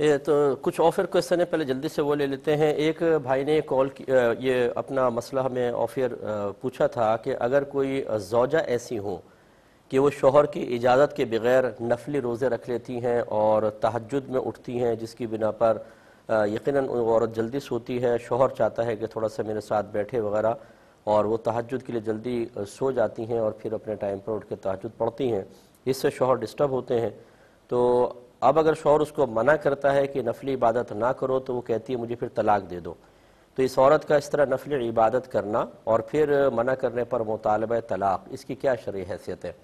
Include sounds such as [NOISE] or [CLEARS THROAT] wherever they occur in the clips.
ये तो कुछ ऑफियर क्वेश्चन है पहले जल्दी से वो ले लेते हैं एक भाई ने कॉल ये अपना मसला हमें ऑफियर पूछा था कि अगर कोई जौजा ऐसी हो कि वो शोहर की इजाज़त के बगैर नफली रोज़े रख लेती हैं और तहजद में उठती हैं जिसकी बिना पर यकीन औरत जल्दी सोती है शोहर चाहता है कि थोड़ा सा मेरे साथ बैठे वगैरह और वो तहजद के लिए जल्दी सो जाती हैं और फिर अपने टाइम पर उठ के तहजद पढ़ती हैं इससे शोहर डिस्टर्ब होते हैं तो अब अगर शौर उसको मना करता है कि नफली इबादत ना करो तो वो कहती है मुझे फिर तलाक दे दो तो इस औरत का इस तरह नफली इबादत करना और फिर मना करने पर मुतालब तलाक इसकी क्या शर् हैसियत है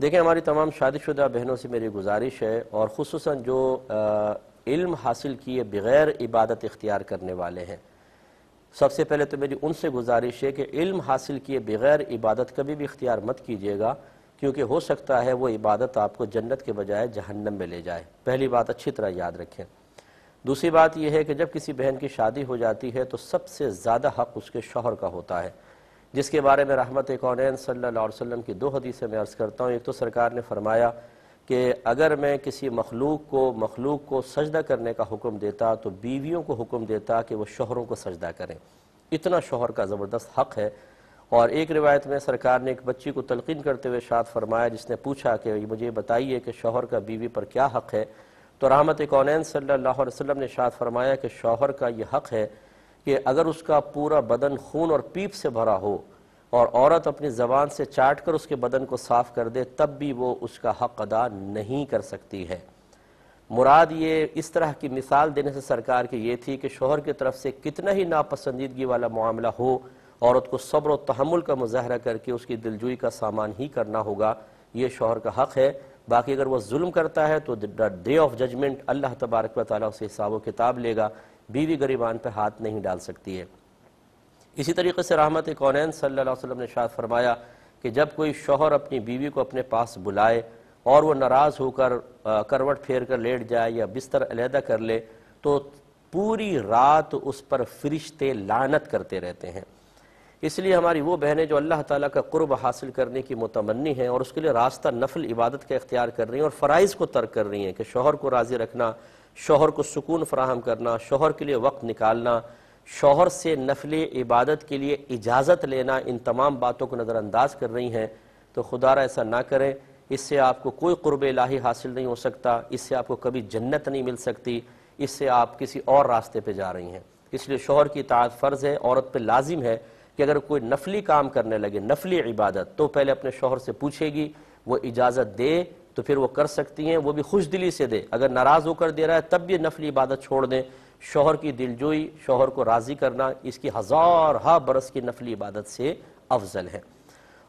देखें हमारी तमाम शादीशुदा बहनों से मेरी गुजारिश है और ख़सूस जो आ, इल्म हासिल किए बग़ैर इबादत इख्तियार करने वाले हैं सबसे पहले तो मेरी उनसे गुजारिश है कि इल्म हासिल किए बग़ैर इबादत कभी भी इख्तियार मत कीजिएगा क्योंकि हो सकता है वो इबादत आपको जन्नत के बजाय जहन्नम में ले जाए पहली बात अच्छी तरह याद रखें दूसरी बात यह है कि जब किसी बहन की शादी हो जाती है तो सबसे ज़्यादा हक़ उसके शोहर का होता है जिसके बारे में रहमत कौन सल्ला वसम की दो हदीसें मैं अर्ज़ करता हूँ एक तो सरकार ने फरमाया कि अगर मैं किसी मखलूक को मखलूक को सजदा करने का हुक्म देता तो बीवियों को हुक्म देता कि वह शोहरों को सजदा करें इतना शोहर का ज़बरदस्त हक़ है और एक रिवायत में सरकार ने एक बच्ची को तलकिन करते हुए शाद फरमाया जिसने पूछा कि मुझे बताइए कि शोहर का बीवी पर क्या हक़ है तो रहमत कौन सल्ला वसलम ने शाद फरमाया कि शोहर का यह हक़ है कि अगर उसका पूरा बदन खून और पीप से भरा हो और औरत अपनी ज़बान से चाट कर उसके बदन को साफ़ कर दे तब भी वो उसका हक़ अदा नहीं कर सकती है मुराद ये इस तरह की मिसाल देने से सरकार की ये थी कि शोहर की तरफ से कितना ही नापसंदीदगी वाला मामला हो औरत को सब्र और तहमुल का मुजाहरा करके उसकी दिलजोई का सामान ही करना होगा ये शोहर का हक़ है बाकी अगर वह जुल्म करता है तो डे ऑफ जजमेंट अल्लाह तबारक व ताली उसे हिसाब किताब लेगा बीवी गरीबान पर हाथ नहीं डाल सकती है इसी तरीके से रहमत कौन सल्ला ने शाद फरमाया कि जब कोई शोहर अपनी बीवी को अपने पास बुलाए और वह नाराज़ होकर करवट फेर कर लेट जाए या बिस्तर अलहदा कर ले तो पूरी रात उस पर फरिश्ते लानत करते रहते हैं इसलिए हमारी वो बहनें जो अल्लाह ताला का कुर्ब हासिल करने की मुतमनी हैं और उसके लिए रास्ता नफल इबादत का इख्तियार कर रही हैं और फ़रज़ को तर्क कर रही हैं कि शोहर को राज़ी रखना शोहर को सुकून फराहम करना शोहर के लिए वक्त निकालना शोहर से नफल इबादत के लिए इजाज़त लेना इन तमाम बातों को नज़रअंदाज कर रही हैं तो खुदा ऐसा ना करें इससे आपको कोई कुर्ब लाही हासिल नहीं हो सकता इससे आपको कभी जन्नत नहीं मिल सकती इससे आप किसी और रास्ते पर जा रही हैं इसलिए शोहर की इतात फ़र्ज़ है औरत पर लाजिम है कि अगर कोई नफली काम करने लगे नफली इबादत तो पहले अपने शोहर से पूछेगी वो इजाज़त दे तो फिर वो कर सकती हैं वो भी खुश दिली से दे अगर नाराज़ होकर दे रहा है तब भी नफली इबादत छोड़ दें शोहर की दिलजोई शोहर को राज़ी करना इसकी हज़ार हा बरस की नफली इबादत से अफजल है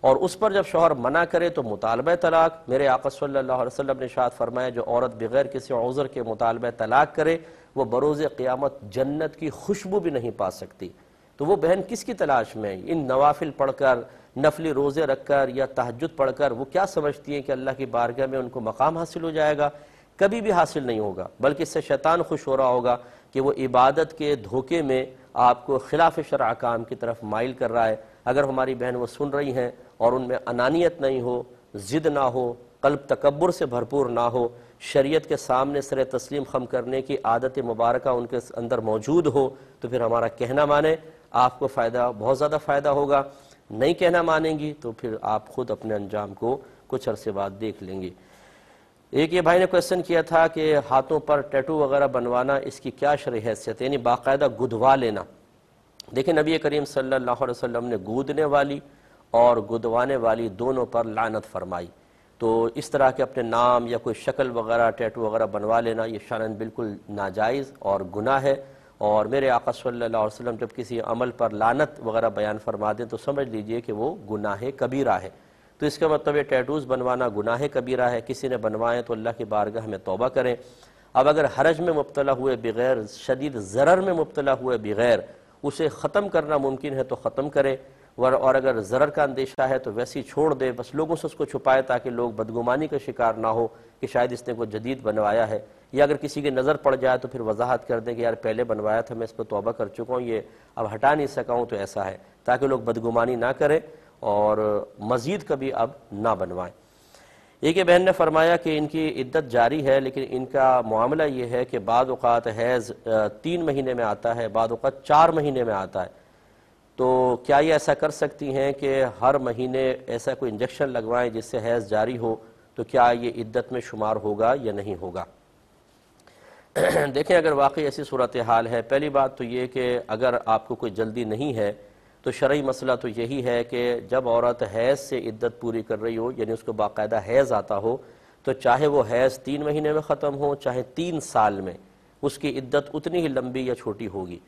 और उस पर जब शोहर मना करे तो मुतालब तलाक मेरे आका सल्लल्लाहु अलैहि वसल्लम ने शाद फरमाया जो औरत बगैर किसी उज़र के मुतालब तलाक करे वो बरोज़ क़्यामत जन्नत की खुशबू भी नहीं पा सकती तो वो बहन किसकी तलाश में इन नवाफिल पढ़कर नफली रोज़े रखकर या तहजद पढ़कर वो क्या समझती हैं कि अल्लाह की बारगाह में उनको मकाम हासिल हो जाएगा कभी भी हासिल नहीं होगा बल्कि इससे शैतान खुश हो रहा होगा कि वो इबादत के धोखे में आपको खिलाफ शरा काम की तरफ माइल कर रहा है अगर हमारी बहन वो सुन रही हैं और उनमें अनानियत नहीं हो ज़िद ना हो कल्ब तकबर से भरपूर ना हो शरीयत के सामने सर तस्लीम खम करने की आदत मुबारक उनके अंदर मौजूद हो तो फिर हमारा कहना माने आपको फ़ायदा बहुत ज़्यादा फ़ायदा होगा नहीं कहना मानेंगी तो फिर आप खुद अपने अंजाम को कुछ अरसे बाद देख लेंगे एक ये भाई ने क्वेश्चन किया था कि हाथों पर टैटू वगैरह बनवाना इसकी क्या शर हैसियत है यानी बाकायदा गुदवा लेना देखिए नबी करीम सल्लल्लाहु अलैहि वसल्लम ने गूदने वाली और गुदवाने वाली दोनों पर लानत फरमाई तो इस तरह के अपने नाम या कोई शक्ल वगैरह टैटू वगैरह बनवा लेना ये शान बिल्कुल नाजायज़ और गुनाह है और मेरे आका सल्लल्लाहु अलैहि वसल्लम जब किसी अमल पर लानत वगैरह बयान फरमा दें तो समझ लीजिए कि वो गुनाह कबीरा है तो इसका मतलब ये टैटूज़ बनवाना गुनाह कबीरा है किसी ने बनवाएं तो अल्लाह की बारगाह में तोबा करें अब अगर हरज में मुबतला हुए बगैर शदीद ज़रर में मुबतला हुए बगैर उसे ख़त्म करना मुमकिन है तो ख़त्म करें वर और अगर ज़रर का अंदेशा है तो वैसे ही छोड़ दें बस लोगों से उसको छुपाए ताकि लोग बदगुमानी का शिकार ना हो कि शायद इसने कोई जदीद बनवाया है या अगर किसी की नज़र पड़ जाए तो फिर वजाहत कर दें कि यार पहले बनवाया था मैं इस पर तोबा कर चुका हूँ ये अब हटा नहीं सका हूँ तो ऐसा है ताकि लोग बदगुमानी ना करें और मज़ीद कभी अब ना बनवाएं एक बहन ने फरमाया कि इनकी इद्दत जारी है लेकिन इनका मामला ये है कि बाद हैज़ तीन महीने में आता है बाद चार महीने में आता है तो क्या ये ऐसा कर सकती हैं कि हर महीने ऐसा कोई इंजेक्शन लगवाएं जिससे हैज़ जारी हो तो क्या ये इद्दत में शुमार होगा या नहीं होगा [CLEARS THROAT] देखें अगर वाकई ऐसी सूरत हाल है पहली बात तो ये कि अगर आपको कोई जल्दी नहीं है तो शर्य मसला तो यही है कि जब औरत हैज़ से इद्दत पूरी कर रही हो यानी उसको बाकायदा हैज़ आता हो तो चाहे वो हैज़ तीन महीने में ख़त्म हो चाहे तीन साल में उसकी इद्दत उतनी ही लंबी या छोटी होगी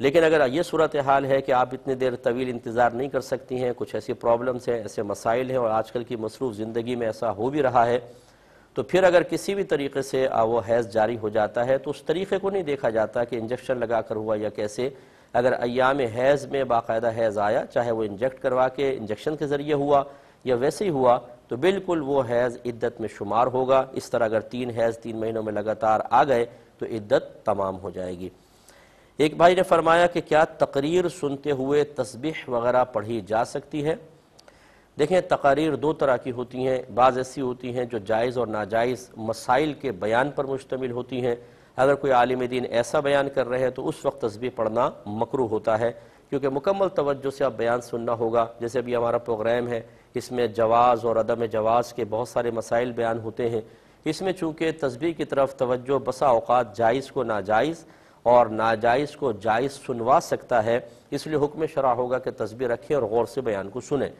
लेकिन अगर ये सूरत हाल है कि आप इतनी देर तवील इंतज़ार नहीं कर सकती हैं कुछ ऐसी प्रॉब्लम्स हैं ऐसे मसाइल हैं और आजकल की मसरूफ़ ज़िंदगी में ऐसा हो भी रहा है तो फिर अगर किसी भी तरीके से वो हैज़ जारी हो जाता है तो उस तरीके को नहीं देखा जाता कि इंजेक्शन लगा कर हुआ या कैसे अगर अयाम हैज़ में बाकायदा हैज़ आया चाहे वो इंजेक्ट करवा के इंजेक्शन के ज़रिए हुआ या वैसे ही हुआ तो बिल्कुल वो हैज़ इद्दत में शुमार होगा इस तरह अगर तीन हैज़ तीन महीनों में लगातार आ गए तो इद्दत तमाम हो जाएगी एक भाई ने फरमाया कि क्या तकरीर सुनते हुए तस्बीह वगैरह पढ़ी जा सकती है देखें तकारीर दो तरह की होती हैं बाज़ ऐसी होती हैं जो जायज़ और नाजायज़ मसाइल के बयान पर मुश्तमिल होती हैं अगर कोई आलिम दीन ऐसा बयान कर रहे हैं तो उस वक्त तस्वीर पढ़ना मकरू होता है क्योंकि मुकम्मल तवज्जो से आप बयान सुनना होगा जैसे अभी हमारा प्रोग्राम है इसमें जवाज़ और अदम जवाज़ के बहुत सारे मसाइल बयान होते हैं इसमें चूँकि तस्वीर की तरफ तवज्जो बसा अवत जायज़ को नाजायज़ और नाजायज़ को जायज़ सुनवा सकता है इसलिए हुक्म शरा होगा कि तस्वीर रखें और गौर से बयान को सुने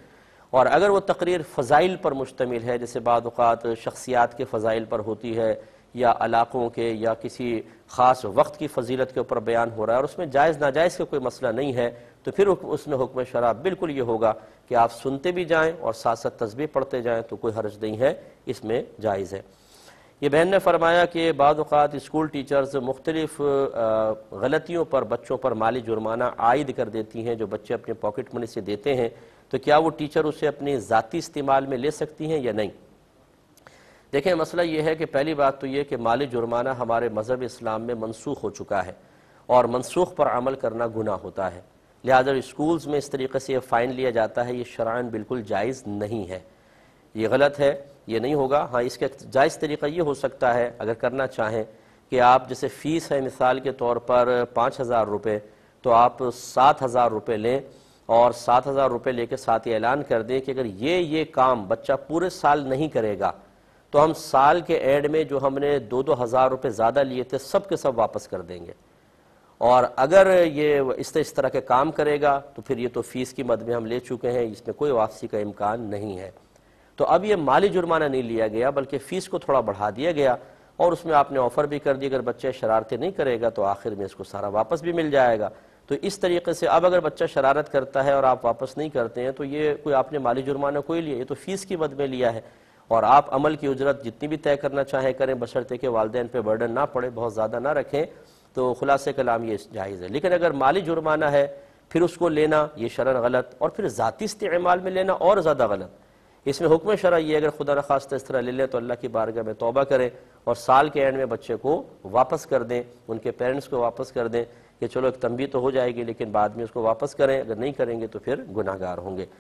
और अगर वो तकरीर फ़ज़ाइल पर मुश्तमिल है जैसे बात शख्सियात के फ़ज़ाइल पर होती है या इलाक़ों के या किसी ख़ास वक्त की फजीलत के ऊपर बयान हो रहा है और उसमें जायज़ नाजायज़ का कोई मसला नहीं है तो फिर उसमें हुक्म शरा बिल्कुल ये होगा कि आप सुनते भी जाएँ और साथ साथ तस्वीर पढ़ते जाएँ तो कोई हर्ज नहीं है इसमें जायज़ है ये बहन ने फरमाया कि बात स्कूल टीचर्स मुख्तलिफ गलतियों पर बच्चों पर माली जुर्माना आयद कर देती हैं जो बच्चे अपने पॉकेट मनी से देते हैं तो क्या वो टीचर उसे अपने ज़ाती इस्तेमाल में ले सकती हैं या नहीं देखें मसला ये है कि पहली बात तो यह कि माली जुर्माना हमारे मज़हब इस्लाम में मनसूख हो चुका है और मनसूख पर अमल करना गुना होता है लिहाजा स्कूल्स में इस तरीके से यह फ़ाइन लिया जाता है ये शरान बिल्कुल जायज़ नहीं है ये गलत है ये नहीं होगा हाँ इसका जायज़ तरीका ये हो सकता है अगर करना चाहें कि आप जैसे फ़ीस है मिसाल के तौर पर पाँच हज़ार रुपये तो आप सात हज़ार रुपये लें और सात हज़ार रुपये लेके साथ ही ऐलान कर दें कि अगर ये ये काम बच्चा पूरे साल नहीं करेगा तो हम साल के एंड में जो हमने दो दो हज़ार रुपये ज़्यादा लिए थे सब के सब वापस कर देंगे और अगर ये इस तरह इस तरह के काम करेगा तो फिर ये तो फ़ीस की मद में हम ले चुके हैं इसमें कोई वापसी का इम्कान नहीं है तो अब ये माली जुर्माना नहीं लिया गया बल्कि फ़ीस को थोड़ा बढ़ा दिया गया और उसमें आपने ऑफ़र भी कर दी अगर बच्चे शरारतें नहीं करेगा तो आखिर में इसको सारा वापस भी मिल जाएगा तो इस तरीके से अब अगर बच्चा शरारत करता है और आप वापस नहीं करते हैं तो ये कोई आपने माली जुर्माना कोई लिया ये तो फ़ीस की मद में लिया है और आप अमल की उजरत जितनी भी तय करना चाहें करें बशरते के वालदेन पर बर्डन ना पड़े बहुत ज़्यादा ना रखें तो खुलासे कलाम ये जायज़ है लेकिन अगर माली जुर्माना है फिर उसको लेना ये शरण गलत और फिर ज़ाती इस्तेमाल में लेना और ज़्यादा गलत इसमें हुक्म शरा ये अगर खुदा न खास्ता इस तरह ले लें तो अल्लाह की बारगाह में तोबा करें और साल के एंड में बच्चे को वापस कर दें उनके पेरेंट्स को वापस कर दें कि चलो एक तंबी तो हो जाएगी लेकिन बाद में उसको वापस करें अगर नहीं करेंगे तो फिर गुनागार होंगे